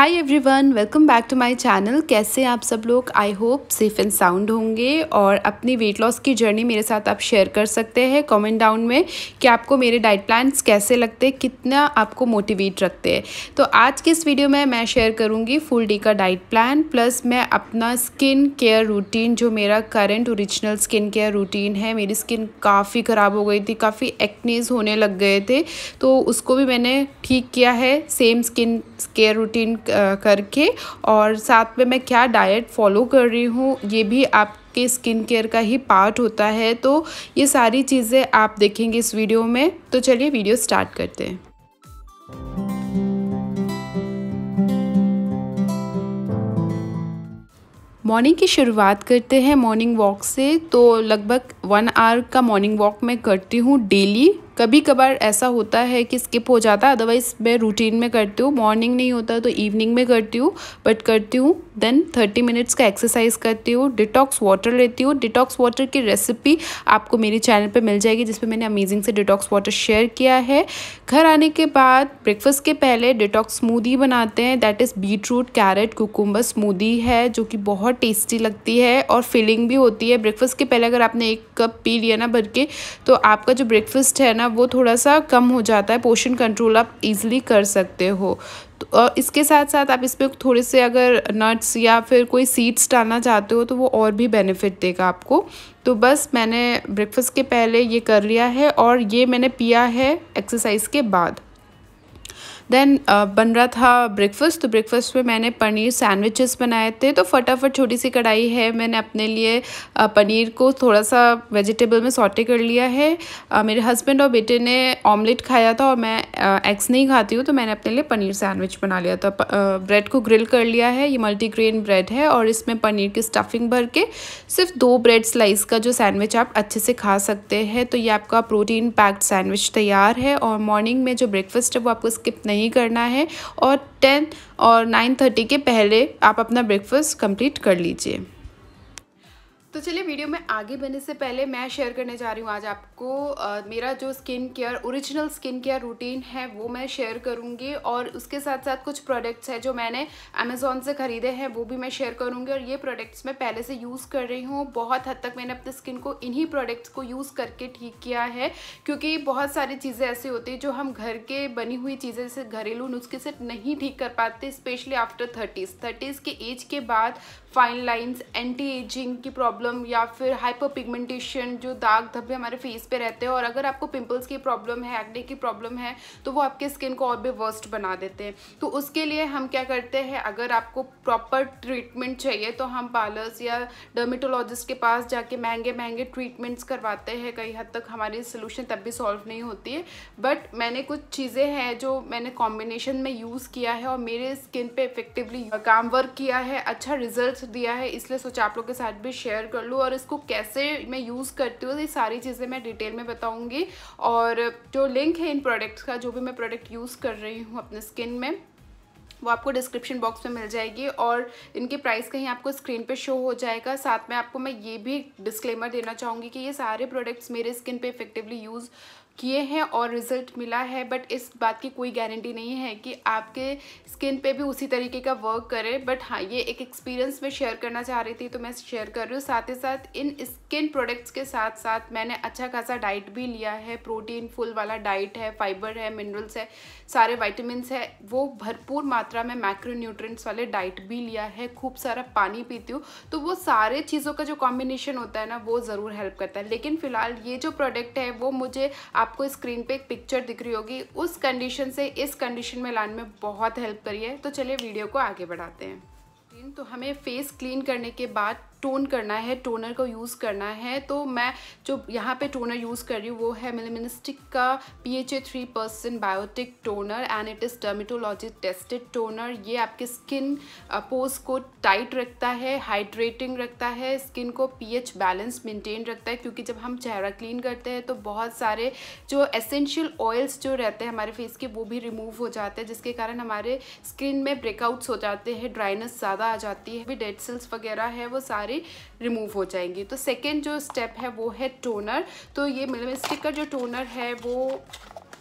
high everyone welcome back to my channel कैसे आप सब लोग I hope safe and sound होंगे और अपनी वेट लॉस की जर्नी मेरे साथ आप शेयर कर सकते हैं कॉमेंट डाउन में कि आपको मेरे डाइट प्लान्स कैसे लगते हैं कितना आपको मोटिवेट रखते हैं तो आज के इस वीडियो में मैं शेयर करूँगी फुल डे का डाइट प्लान प्लस मैं अपना स्किन केयर रूटीन जो मेरा current original skin care routine है मेरी स्किन काफ़ी ख़राब हो गई थी काफ़ी एक्नेज होने लग गए थे तो उसको भी मैंने ठीक किया है सेम स्किन केयर रूटीन करके और साथ में मैं क्या डाइट फॉलो कर रही हूँ ये भी आप के स्किन केयर का ही पार्ट होता है तो ये सारी चीज़ें आप देखेंगे इस वीडियो में तो चलिए वीडियो स्टार्ट करते हैं मॉर्निंग की शुरुआत करते हैं मॉर्निंग वॉक से तो लगभग वन आवर का मॉर्निंग वॉक मैं करती हूँ डेली कभी कभार ऐसा होता है कि स्किप हो जाता है अदरवाइज़ मैं रूटीन में करती हूँ मॉर्निंग नहीं होता तो इवनिंग में करती हूँ बट करती हूँ देन थर्टी मिनट्स का एक्सरसाइज करती हूँ डिटॉक्स वाटर लेती हूँ डिटॉक्स वाटर की रेसिपी आपको मेरे चैनल पे मिल जाएगी जिसमें मैंने अमेजिंग से डिटॉक्स वाटर शेयर किया है घर आने के बाद ब्रेकफास्ट के पहले डिटॉक्स स्मूदी बनाते हैं that is beet root carrot cucumber smoothie है जो कि बहुत टेस्टी लगती है और फिलिंग भी होती है ब्रेकफास्ट के पहले अगर आपने एक कप पी लिया ना भर के तो आपका जो ब्रेकफास्ट है ना वो थोड़ा सा कम हो जाता है पोर्शन कंट्रोल आप इजीली कर सकते हो तो और इसके साथ साथ आप इस पर थोड़े से अगर नट्स या फिर कोई सीड्स डालना चाहते हो तो वो और भी बेनिफिट देगा आपको तो बस मैंने ब्रेकफास्ट के पहले ये कर लिया है और ये मैंने पिया है एक्सरसाइज के बाद देन uh, बन रहा था ब्रेकफास्ट तो ब्रेकफास्ट में मैंने पनीर सैंडविचेस बनाए थे तो फटाफट छोटी सी कढ़ाई है मैंने अपने लिए uh, पनीर को थोड़ा सा वेजिटेबल में सॉटे कर लिया है uh, मेरे हस्बैंड और बेटे ने ऑमलेट खाया था और मैं एग्स नहीं खाती हूँ तो मैंने अपने लिए पनीर सैंडविच बना लिया था ब्रेड को ग्रिल कर लिया है ये मल्टीग्रेन ब्रेड है और इसमें पनीर की स्टफिंग भर के सिर्फ दो ब्रेड स्लाइस का जो सैंडविच आप अच्छे से खा सकते हैं तो ये आपका प्रोटीन पैक्ड सैंडविच तैयार है और मॉर्निंग में जो ब्रेकफास्ट है वो आपको स्किप नहीं नहीं करना है और टेन और नाइन थर्टी के पहले आप अपना ब्रेकफास्ट कंप्लीट कर लीजिए तो चलिए वीडियो में आगे बढ़ने से पहले मैं शेयर करने जा रही हूँ आज आपको आ, मेरा जो skin care original skin care routine है वो मैं शेयर करूँगी और उसके साथ साथ कुछ प्रोडक्ट्स हैं जो मैंने अमेज़ोन से ख़रीदे हैं वो भी मैं शेयर करूँगी और ये प्रोडक्ट्स मैं पहले से यूज़ कर रही हूँ बहुत हद तक मैंने अपने स्किन को इन्हीं प्रोडक्ट्स को यूज़ करके ठीक किया है क्योंकि बहुत सारी चीज़ें ऐसी होती हैं जो हम घर के बनी हुई चीज़ें जैसे घरेलू नुस्खे से नहीं ठीक कर पाते स्पेशली आफ्टर थर्टीज़ थर्टीज़ के एज के बाद फाइन लाइन्स एंटी एजिंग की प्रॉब्लम प्रॉब्लम या फिर हाइपर पिगमेंटेशन जो दाग धब्बे हमारे फेस पे रहते हैं और अगर आपको पिंपल्स की प्रॉब्लम है एक्ने की प्रॉब्लम है तो वो आपके स्किन को और भी वर्स्ट बना देते हैं तो उसके लिए हम क्या करते हैं अगर आपको प्रॉपर ट्रीटमेंट चाहिए तो हम पार्लर्स या डर्मेटोलॉजिस्ट के पास जाके महंगे महंगे ट्रीटमेंट्स करवाते हैं कई हद तक हमारी सोल्यूशन तब भी सॉल्व नहीं होती है बट मैंने कुछ चीज़ें हैं जो मैंने कॉम्बिनेशन में यूज़ किया है और मेरे स्किन पर इफेक्टिवली काम वर्क किया है अच्छा रिजल्ट दिया है इसलिए सोचा आप लोग के साथ भी शेयर कर लूँ और इसको कैसे मैं यूज़ करती हूँ ये सारी चीज़ें मैं डिटेल में बताऊँगी और जो लिंक है इन प्रोडक्ट्स का जो भी मैं प्रोडक्ट यूज़ कर रही हूँ अपने स्किन में वो आपको डिस्क्रिप्शन बॉक्स में मिल जाएगी और इनके प्राइस कहीं आपको स्क्रीन पे शो हो जाएगा साथ में आपको मैं ये भी डिस्क्लेमर देना चाहूँगी कि ये सारे प्रोडक्ट्स मेरे स्किन पे इफेक्टिवली यूज़ किए हैं और रिज़ल्ट मिला है बट इस बात की कोई गारंटी नहीं है कि आपके स्किन पे भी उसी तरीके का वर्क करे बट हाँ ये एक एक्सपीरियंस मैं शेयर करना चाह रही थी तो मैं शेयर कर रही हूँ साथ ही साथ इन स्किन प्रोडक्ट्स के साथ साथ मैंने अच्छा खासा डाइट भी लिया है प्रोटीन फुल वाला डाइट है फाइबर है मिनरल्स है सारे वाइटमिनस है वो भरपूर मात्रा में माइक्रोन्यूट्रेंट्स वाले डाइट भी लिया है खूब सारा पानी पीती हूँ तो वो सारे चीज़ों का जो कॉम्बिनेशन होता है ना वो ज़रूर हेल्प करता है लेकिन फ़िलहाल ये जो प्रोडक्ट है वो मुझे आप आपको स्क्रीन पे एक पिक्चर दिख रही होगी उस कंडीशन से इस कंडीशन में लाने में बहुत हेल्प करी है तो चलिए वीडियो को आगे बढ़ाते हैं तो हमें फेस क्लीन करने के बाद टोन करना है टोनर को यूज़ करना है तो मैं जो यहाँ पे टोनर यूज़ कर रही हूँ वो है मिलमिनिस्टिक का P H A three percent biotic toner and it is dermatology tested toner ये आपके स्किन पोज को टाइट रखता है हाइड्रेटिंग रखता है स्किन को पी एच बैलेंस मेनटेन रखता है क्योंकि जब हम चेहरा क्लीन करते हैं तो बहुत सारे जो एसेंशियल ऑयल्स जो रहते हैं हमारे फेस के वो भी रिमूव हो जाते हैं जिसके कारण हमारे स्किन में ब्रेकआउट्स हो जाते हैं ड्राइनेस ज़्यादा आ जाती है भी डेड सेल्स वगैरह है वो सारे सारे रिमूव हो जाएंगी तो सेकेंड जो स्टेप है वो है टोनर तो ये मतलब का जो टोनर है वो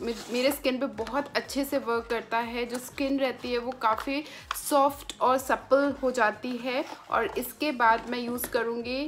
मेरे स्किन पे बहुत अच्छे से वर्क करता है जो स्किन रहती है वो काफ़ी सॉफ्ट और सप्पल हो जाती है और इसके बाद मैं यूज़ करूँगी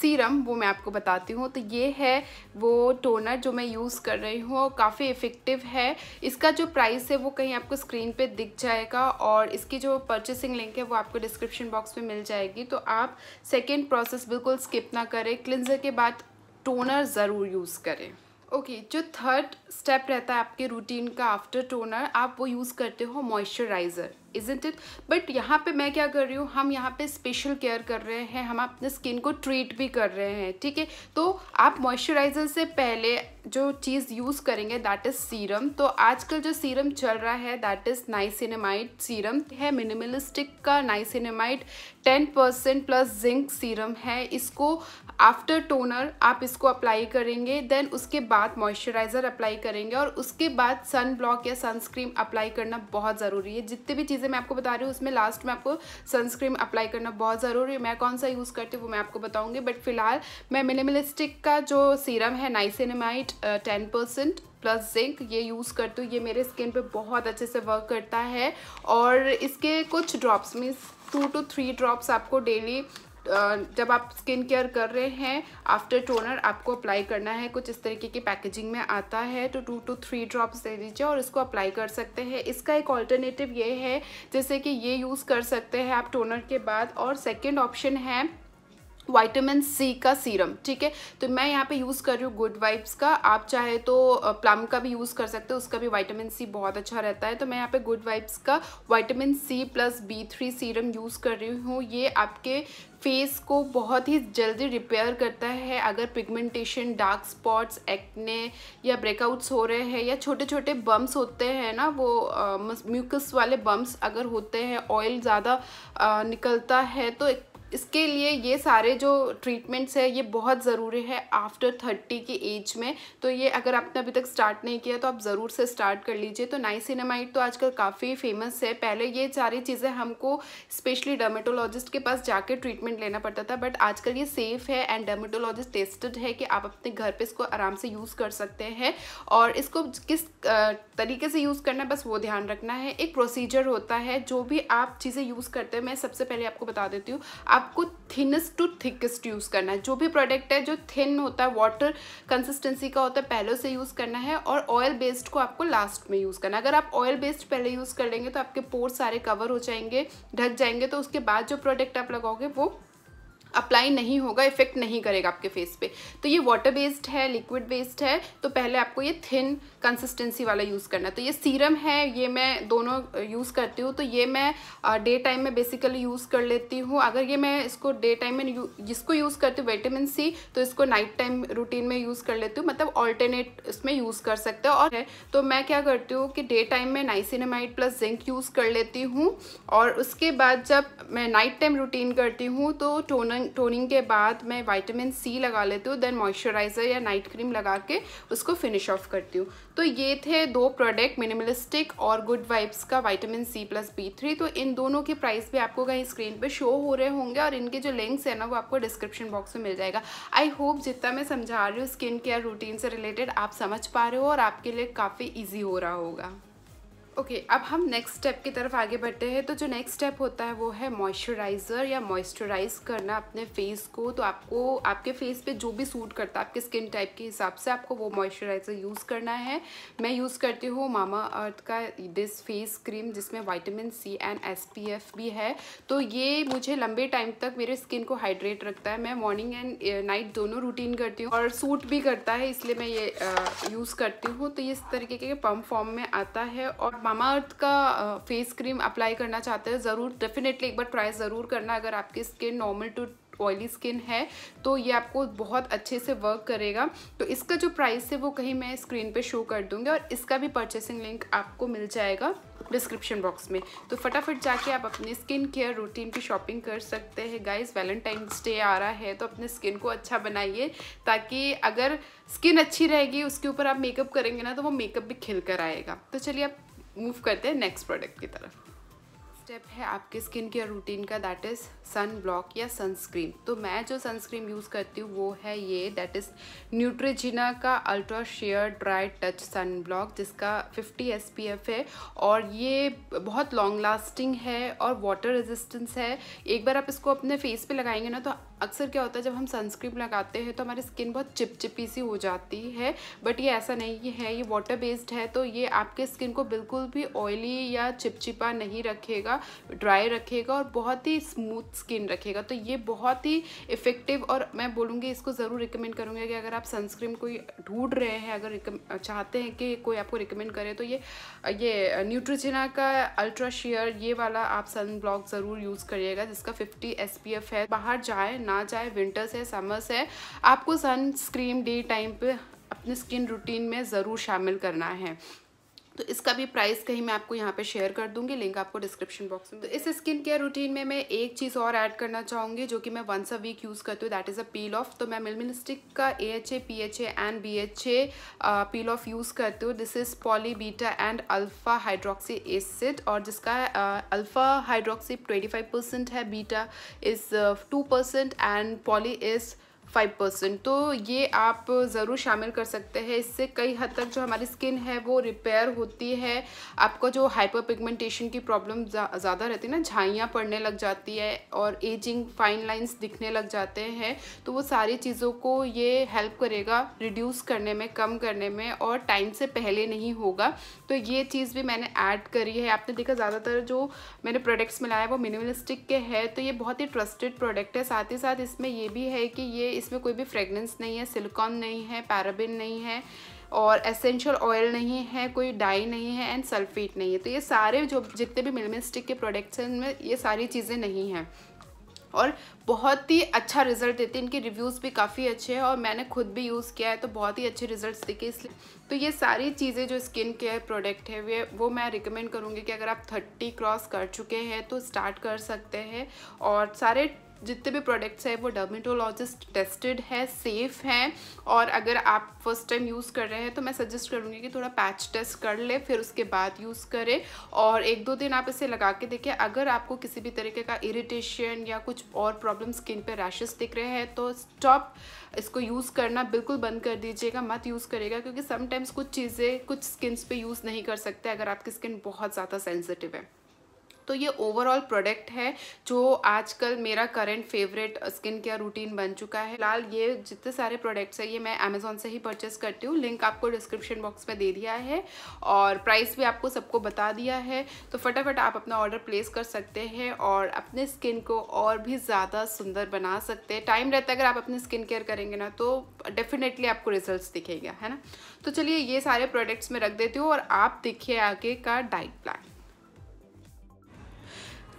सीरम वो मैं आपको बताती हूँ तो ये है वो टोनर जो मैं यूज़ कर रही हूँ और काफ़ी इफ़ेक्टिव है इसका जो प्राइस है वो कहीं आपको स्क्रीन पे दिख जाएगा और इसकी जो परचेसिंग लिंक है वो आपको डिस्क्रिप्शन बॉक्स में मिल जाएगी तो आप सेकेंड प्रोसेस बिल्कुल स्किप ना करें क्लिनजर के बाद टोनर ज़रूर यूज़ करें ओके okay, जो थर्ड स्टेप रहता है आपके रूटीन का आफ्टर टोनर आप वो यूज़ करते हो मॉइस्चराइज़र इजेंट इट बट यहाँ पे मैं क्या कर रही हूँ हम यहाँ पे स्पेशल केयर कर रहे हैं हम अपने स्किन को ट्रीट भी कर रहे हैं ठीक है तो आप मॉइस्चराइज़र से पहले जो चीज़ यूज़ करेंगे दैट इज़ सीरम तो आजकल जो सीरम चल रहा है दैट इज़ नाइसिनेमाइड सीरम है मिनिमलिस्टिक का niacinamide ten percent plus zinc serum है इसको आफ्टर टोनर आप इसको अप्लाई करेंगे देन उसके बाद मॉइस्चराइज़र अप्लाई करेंगे और उसके बाद सन ब्लॉक या सनस्क्रीम अप्लाई करना बहुत ज़रूरी है जितने भी चीज़ें जैसे मैं आपको बता रही हूँ उसमें लास्ट में आपको सनस्क्रीन अप्लाई करना बहुत ज़रूरी है मैं कौन सा यूज़ करती हूँ वो मैं आपको बताऊँगी बट फिलहाल मैं मिनिमलिस्टिक का जो सीरम है niacinamide ten percent plus zinc ये यूज़ करती हूँ ये मेरे स्किन पर बहुत अच्छे से वर्क करता है और इसके कुछ drops means two two three drops आपको डेली जब आप स्किन केयर कर रहे हैं आफ्टर टोनर आपको अप्लाई करना है कुछ इस तरीके की पैकेजिंग में आता है तो टू टू थ्री ड्रॉप्स दे दीजिए और इसको अप्लाई कर सकते हैं इसका एक ऑल्टरनेटिव ये है जैसे कि ये यूज़ कर सकते हैं आप टोनर के बाद और सेकेंड ऑप्शन है वाइटामिन सी का सीरम ठीक है तो मैं यहाँ पे यूज़ कर रही हूँ गुड वाइब्स का आप चाहे तो प्लम का भी यूज़ कर सकते हो उसका भी वाइटामिन सी बहुत अच्छा रहता है तो मैं यहाँ पे गुड वाइब्स का vitamin C plus B three serum use कर रही हूँ ये आपके फेस को बहुत ही जल्दी रिपेयर करता है अगर पिगमेंटेशन डार्क स्पॉट्स एक्ने या ब्रेकआउट्स हो रहे हैं या छोटे छोटे बम्स होते हैं ना वो म्यूकस वाले बम्स अगर होते हैं ऑयल ज़्यादा निकलता है तो एक इसके लिए ये सारे जो ट्रीटमेंट्स है ये बहुत ज़रूरी है आफ्टर थर्टी की एज में तो ये अगर आपने अभी तक स्टार्ट नहीं किया तो आप ज़रूर से स्टार्ट कर लीजिए तो नाइसिनेमाइड तो आजकल काफ़ी फेमस है पहले ये सारी चीज़ें हमको स्पेशली डर्मेटोलॉजिस्ट के पास जाके ट्रीटमेंट लेना पड़ता था बट आजकल ये सेफ़ है एंड डर्मेटोलॉजिस्ट टेस्टेड है कि आप अपने घर पर इसको आराम से यूज़ कर सकते हैं और इसको किस तरीके से यूज़ करना है बस वो ध्यान रखना है एक प्रोसीजर होता है जो भी आप चीज़ें यूज़ करते हैं मैं सबसे पहले आपको बता देती हूँ आपको थिनेस्ट टू थिकेस्ट यूज़ करना है जो भी प्रोडक्ट है जो थिन होता है वाटर कंसिस्टेंसी का होता है पहले से यूज़ करना है और ऑयल बेस्ड को आपको लास्ट में यूज़ करना है अगर आप ऑयल बेस्ड पहले यूज़ कर लेंगे तो आपके पोर सारे कवर हो जाएंगे ढक जाएंगे तो उसके बाद जो प्रोडक्ट आप लगाओगे वो अप्लाई नहीं होगा इफेक्ट नहीं करेगा आपके फेस पे तो ये वाटर बेस्ड है लिक्विड बेस्ड है तो पहले आपको ये थिन कंसिस्टेंसी वाला यूज़ करना तो ये सीरम है ये मैं दोनों यूज़ करती हूँ तो ये मैं डे टाइम में बेसिकली यूज़ कर लेती हूँ अगर ये मैं इसको डे टाइम में जिसको यूज़ करती हूँ विटामिन सी तो इसको नाइट टाइम रूटीन में यूज़ कर लेती हूँ मतलब ऑल्टरनेट इसमें यूज़ कर सकते हो और तो मैं क्या करती हूँ कि डे टाइम में नाइसिनमाइड प्लस जिंक यूज़ कर लेती हूँ और उसके बाद जब मैं नाइट टाइम रूटीन करती हूँ तो टोनिंग टोनिंग के बाद मैं वाइटामिन सी लगा लेती हूँ देन मॉइस्चराइज़र या नाइट क्रीम लगा के उसको फिनिश ऑफ करती हूँ तो ये थे दो प्रोडक्ट मिनिमलिस्टिक और गुड वाइब्स का vitamin C plus B three तो इन दोनों के प्राइस भी आपको कहीं स्क्रीन पे शो हो रहे होंगे और इनके जो लिंक्स है ना वो आपको डिस्क्रिप्शन बॉक्स में मिल जाएगा आई होप जितना मैं समझा रही हूँ स्किन केयर रूटीन से रिलेटेड आप समझ पा रहे हो और आपके लिए काफ़ी ईजी हो रहा होगा ओके okay, अब हम नेक्स्ट स्टेप की तरफ आगे बढ़ते हैं तो जो नेक्स्ट स्टेप होता है वो है मॉइस्चराइज़र या मॉइस्चराइज करना अपने फेस को तो आपको आपके फेस पे जो भी सूट करता है आपके स्किन टाइप के हिसाब से आपको वो मॉइस्चराइज़र यूज़ करना है मैं यूज़ करती हूँ मामा अर्थ का दिस फेस क्रीम जिसमें वाइटामिन सी एंड एस भी है तो ये मुझे लंबे टाइम तक मेरे स्किन को हाइड्रेट रखता है मैं मॉर्निंग एंड नाइट दोनों रूटीन करती हूँ और सूट भी करता है इसलिए मैं ये यूज़ करती हूँ तो ये इस तरीके के पम्प फॉर्म में आता है और मामा अर्थ का फेस क्रीम अप्लाई करना चाहते हैं ज़रूर डेफिनेटली एक बार ट्राई ज़रूर करना अगर आपकी skin normal to oily skin है तो ये आपको बहुत अच्छे से वर्क करेगा तो इसका जो प्राइस है वो कहीं मैं स्क्रीन पे शो कर दूँगी और इसका भी परचेसिंग लिंक आपको मिल जाएगा डिस्क्रिप्शन बॉक्स में तो फटाफट जाके आप अपने स्किन केयर रूटीन की शॉपिंग कर सकते हैं गाइज वैलेंटाइंस डे आ रहा है तो अपने स्किन को अच्छा बनाइए ताकि अगर स्किन अच्छी रहेगी उसके ऊपर आप मेकअप करेंगे ना तो वो मेकअप भी खिल कर आएगा तो चलिए आप मूव करते हैं नेक्स्ट प्रोडक्ट की तरफ स्टेप है आपके स्किन केयर रूटीन का दैट इज़ सन ब्लॉक या सनस्क्रीन तो मैं जो सनस्क्रीन यूज़ करती हूँ वो है ये दैट इज़ न्यूट्रीजिना का ultra sheer dry touch sun block जिसका 50 एस है और ये बहुत लॉन्ग लास्टिंग है और वाटर रेजिस्टेंस है एक बार आप इसको अपने फेस पे लगाएंगे ना तो अक्सर क्या होता है जब हम सनस्क्रीन लगाते हैं तो हमारी स्किन बहुत चिपचिपी सी हो जाती है बट ये ऐसा नहीं है ये वाटर बेस्ड है तो ये आपके स्किन को बिल्कुल भी ऑयली या चिपचिपा नहीं रखेगा ड्राई रखेगा और बहुत ही स्मूथ स्किन रखेगा तो ये बहुत ही इफ़ेक्टिव और मैं बोलूँगी इसको ज़रूर रिकमेंड करूँगी कि अगर आप सनस्क्रीन कोई ढूंढ रहे हैं अगर चाहते हैं कि कोई आपको रिकमेंड करे तो ये ये न्यूट्रोजिना का अल्ट्रा शेयर ये वाला आप सन ब्लॉक ज़रूर यूज़ करिएगा जिसका फिफ्टी एस है बाहर जाए ना चाहे विंटर्स है समर्स है आपको सनस्क्रीन डे टाइम पे अपने स्किन रूटीन में ज़रूर शामिल करना है तो इसका भी प्राइस कहीं मैं आपको यहाँ पे शेयर कर दूंगी लिंक आपको डिस्क्रिप्शन बॉक्स में तो इस स्किन केयर रूटीन में मैं एक चीज़ और ऐड करना चाहूँगी जो कि मैं वंस अ वीक यूज़ करती हूँ that is a peel off तो मैं मिलमिल का A H A P H A and B H A peel off use करती हूँ this is poly beta and alpha hydroxy acid और जिसका alpha hydroxy twenty five percent है beta is two percent and poly is five percent तो ये आप ज़रूर शामिल कर सकते हैं इससे कई हद तक जो हमारी स्किन है वो रिपेयर होती है आपका जो हाइपर पिगमेंटेशन की प्रॉब्लम ज़्यादा जा, रहती है ना झाइयाँ पड़ने लग जाती है और एजिंग फाइन लाइंस दिखने लग जाते हैं तो वो सारी चीज़ों को ये हेल्प करेगा रिड्यूस करने में कम करने में और टाइम से पहले नहीं होगा तो ये चीज़ भी मैंने ऐड करी है आपने देखा ज़्यादातर जो मैंने प्रोडक्ट्स मिलाया वो मिनिमलिस्टिक के है तो ये बहुत ही ट्रस्टेड प्रोडक्ट है साथ ही साथ इसमें ये भी है कि ये इसमें कोई भी फ्रेगनेंस नहीं है सिलिकॉन नहीं है पैराबिन नहीं है और एसेंशियल ऑयल नहीं है कोई डाई नहीं है एंड सल्फेट नहीं है तो ये सारे जो जितने भी मिलमिन स्टिक के प्रोडक्ट्स हैं उनमें ये सारी चीज़ें नहीं हैं और बहुत ही अच्छा रिजल्ट देते हैं इनके रिव्यूज़ भी काफ़ी अच्छे हैं और मैंने खुद भी यूज़ किया है तो बहुत ही अच्छे रिजल्ट्स दिखे इसलिए तो ये सारी चीज़ें जो स्किन केयर प्रोडक्ट है वे वो मैं रिकमेंड करूँगी कि अगर आप थर्टी क्रॉस कर चुके हैं तो स्टार्ट कर सकते हैं और सारे जितने भी प्रोडक्ट्स हैं वो डर्मेटोलॉजिस्ट टेस्टेड है सेफ़ हैं और अगर आप फर्स्ट टाइम यूज़ कर रहे हैं तो मैं सजेस्ट करूँगी कि थोड़ा पैच टेस्ट कर ले फिर उसके बाद यूज़ करें और एक दो दिन आप इसे लगा के देखें अगर आपको किसी भी तरीके का इरिटेशन या कुछ और प्रॉब्लम स्किन पर रैशेस दिख रहे हैं तो स्टॉप इसको यूज़ करना बिल्कुल बंद कर दीजिएगा मत यूज़ करेगा क्योंकि समटाइम्स कुछ चीज़ें कुछ स्किन्स पर यूज़ नहीं कर सकते अगर आपकी स्किन बहुत ज़्यादा सेंसिटिव है तो ये ओवरऑल प्रोडक्ट है जो आजकल मेरा current favourite skin care routine बन चुका है लाल ये जितने सारे प्रोडक्ट्स है ये मैं अमेजोन से ही परचेस करती हूँ लिंक आपको डिस्क्रिप्शन बॉक्स में दे दिया है और प्राइस भी आपको सबको बता दिया है तो फटाफट आप अपना ऑर्डर प्लेस कर सकते हैं और अपने स्किन को और भी ज़्यादा सुंदर बना सकते हैं टाइम रहता है अगर आप अपने स्किन केयर करेंगे ना तो डेफिनेटली आपको रिजल्ट दिखेगा है ना तो चलिए ये सारे प्रोडक्ट्स में रख देती हूँ और आप देखिए आगे का डाइट प्लान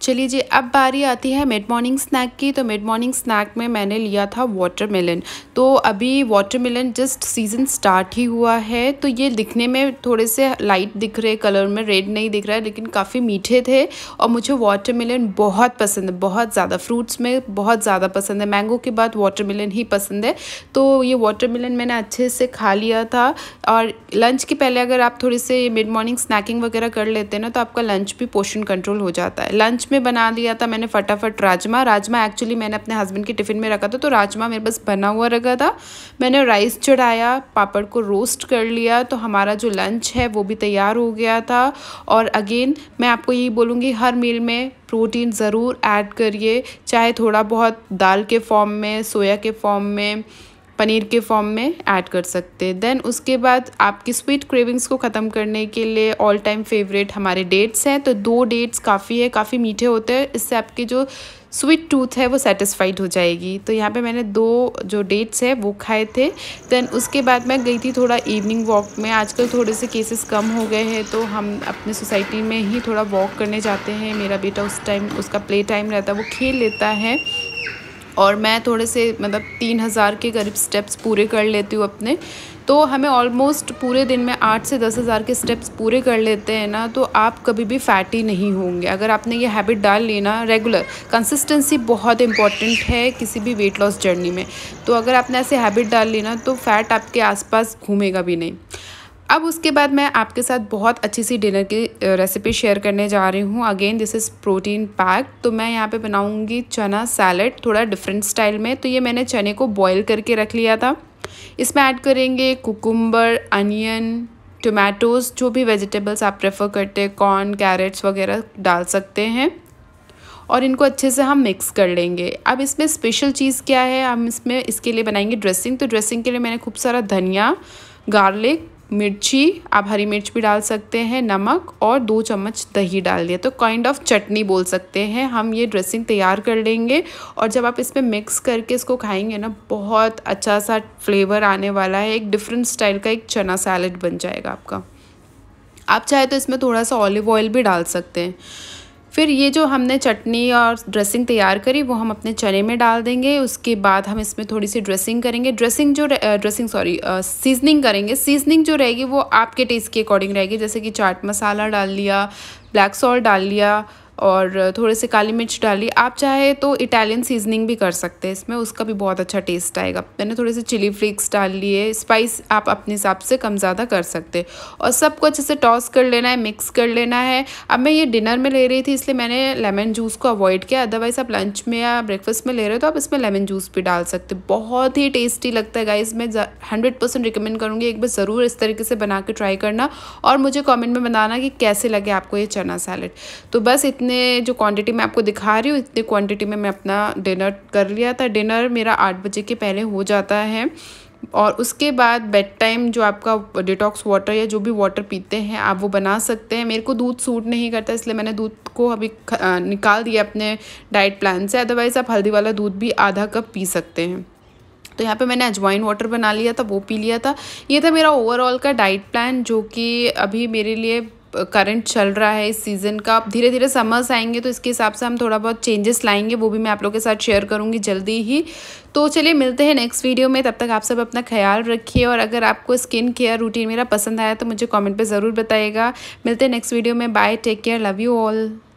चलिए जी अब बारी आती है मिड मॉर्निंग स्नैक की तो मिड मॉर्निंग स्नैक में मैंने लिया था वाटरमेलन तो अभी वाटरमेलन जस्ट सीज़न स्टार्ट ही हुआ है तो ये दिखने में थोड़े से लाइट दिख रहे कलर में रेड नहीं दिख रहा है लेकिन काफ़ी मीठे थे और मुझे वाटरमेलन बहुत पसंद है बहुत ज़्यादा फ्रूट्स में बहुत ज़्यादा पसंद है मैंगो के बाद वाटरमेलन ही पसंद है तो ये वाटरमेलन मैंने अच्छे से खा लिया था और लंच के पहले अगर आप थोड़ी से मिड मॉर्निंग स्नैकिंग वगैरह कर लेते हैं ना तो आपका लंच भी पोषण कंट्रोल हो जाता है लंच में में बना लिया था मैंने फटाफट राजमा राजमा एक्चुअली मैंने अपने हस्बैंड के टिफ़िन में रखा था तो राजमा मेरे बस बना हुआ रखा था मैंने राइस चढ़ाया पापड़ को रोस्ट कर लिया तो हमारा जो लंच है वो भी तैयार हो गया था और अगेन मैं आपको यही बोलूँगी हर मील में प्रोटीन ज़रूर ऐड करिए चाहे थोड़ा बहुत दाल के फॉर्म में सोया के फॉर्म में पनीर के फॉर्म में ऐड कर सकते हैं देन उसके बाद आपकी स्वीट क्रेविंग्स को ख़त्म करने के लिए ऑल टाइम फेवरेट हमारे डेट्स हैं तो दो डेट्स काफ़ी है काफ़ी मीठे होते हैं इससे आपके जो स्वीट टूथ है वो सेटिस्फाइड हो जाएगी तो यहाँ पे मैंने दो जो डेट्स है वो खाए थे देन उसके बाद मैं गई थी थोड़ा इवनिंग वॉक में आजकल थोड़े से केसेस कम हो गए हैं तो हम अपने सोसाइटी में ही थोड़ा वॉक करने जाते हैं मेरा बेटा उस टाइम उसका प्ले टाइम रहता है वो खेल लेता है और मैं थोड़े से मतलब तीन हज़ार के करीब स्टेप्स पूरे कर लेती हूँ अपने तो हमें ऑलमोस्ट पूरे दिन में आठ से दस हज़ार के स्टेप्स पूरे कर लेते हैं ना तो आप कभी भी फैटी नहीं होंगे अगर आपने ये हैबिट डाल ली ना रेगुलर कंसिस्टेंसी बहुत इंपॉर्टेंट है किसी भी वेट लॉस जर्नी में तो अगर आपने ऐसे हैबिट डाल ली ना तो फैट आपके आसपास घूमेगा भी नहीं अब उसके बाद मैं आपके साथ बहुत अच्छी सी डिनर की रेसिपी शेयर करने जा रही हूँ again this is protein pack तो मैं यहाँ पे बनाऊँगी चना सैलड थोड़ा डिफरेंट स्टाइल में तो ये मैंने चने को बॉईल करके रख लिया था इसमें ऐड करेंगे कुकुम्बर अनियन टोमेटोज़ जो भी वेजिटेबल्स आप प्रेफर करते हैं कॉर्न कैरेट्स वगैरह डाल सकते हैं और इनको अच्छे से हम मिक्स कर लेंगे अब इसमें स्पेशल चीज़ क्या है हम इसमें इसके लिए बनाएंगे ड्रेसिंग तो ड्रेसिंग के लिए मैंने खूब सारा धनिया गार्लिक मिर्ची आप हरी मिर्च भी डाल सकते हैं नमक और दो चम्मच दही डाल दिया तो काइंड ऑफ चटनी बोल सकते हैं हम ये ड्रेसिंग तैयार कर लेंगे और जब आप इसमें मिक्स करके इसको खाएंगे ना बहुत अच्छा सा फ्लेवर आने वाला है एक डिफरेंट स्टाइल का एक चना सैलड बन जाएगा आपका आप चाहे तो इसमें थोड़ा सा ऑलिव ऑयल भी डाल सकते हैं फिर ये जो हमने चटनी और ड्रेसिंग तैयार करी वो हम अपने चने में डाल देंगे उसके बाद हम इसमें थोड़ी सी ड्रेसिंग करेंगे ड्रेसिंग जो ड्रेसिंग सॉरी सीजनिंग करेंगे सीजनिंग जो रहेगी वो आपके टेस्ट के अकॉर्डिंग रहेगी जैसे कि चाट मसाला डाल लिया ब्लैक सॉल्ट डाल लिया और थोड़े से काली मिर्च डाली आप चाहे तो इटालियन सीजनिंग भी कर सकते हैं इसमें उसका भी बहुत अच्छा टेस्ट आएगा मैंने थोड़े से चिली फ्लेक्स डाल लिए स्पाइस आप अपने हिसाब से कम ज़्यादा कर सकते और सबको अच्छे से टॉस कर लेना है मिक्स कर लेना है अब मैं ये डिनर में ले रही थी इसलिए मैंने लेमन जूस को अवॉइड किया अदरवाइज़ आप लंच में या ब्रेकफास्ट में ले रहे हो तो आप इसमें लेमन जूस भी डाल सकते बहुत ही टेस्टी लगता है गाइज मैं हंड्रेड परसेंट रिकमेंड करूँगी एक बार ज़रूर इस तरीके से बना के ट्राई करना और मुझे कॉमेंट में बताना कि कैसे लगे आपको ये चना सैलड तो बस इतना इतने जो क्वांटिटी मैं आपको दिखा रही हूँ इतनी क्वांटिटी में मैं अपना डिनर कर लिया था डिनर मेरा आठ बजे के पहले हो जाता है और उसके बाद बेड टाइम जो आपका डिटॉक्स वाटर या जो भी वाटर पीते हैं आप वो बना सकते हैं मेरे को दूध सूट नहीं करता इसलिए मैंने दूध को अभी निकाल दिया अपने डाइट प्लान से अदरवाइज़ आप हल्दी वाला दूध भी आधा कप पी सकते हैं तो यहाँ पे मैंने अजवाइन वाटर बना लिया था वो पी लिया था ये था मेरा ओवरऑल का डाइट प्लान जो कि अभी मेरे लिए करंट चल रहा है इस सीज़न का अब धीरे धीरे समर्स आएंगे तो इसके हिसाब से हम थोड़ा बहुत चेंजेस लाएंगे वो भी मैं आप लोगों के साथ शेयर करूँगी जल्दी ही तो चलिए मिलते हैं नेक्स्ट वीडियो में तब तक आप सब अपना ख्याल रखिए और अगर आपको स्किन केयर रूटीन मेरा पसंद आया तो मुझे कॉमेंट पर ज़रूर बताइएगा मिलते हैं नेक्स्ट वीडियो में bye take care love you all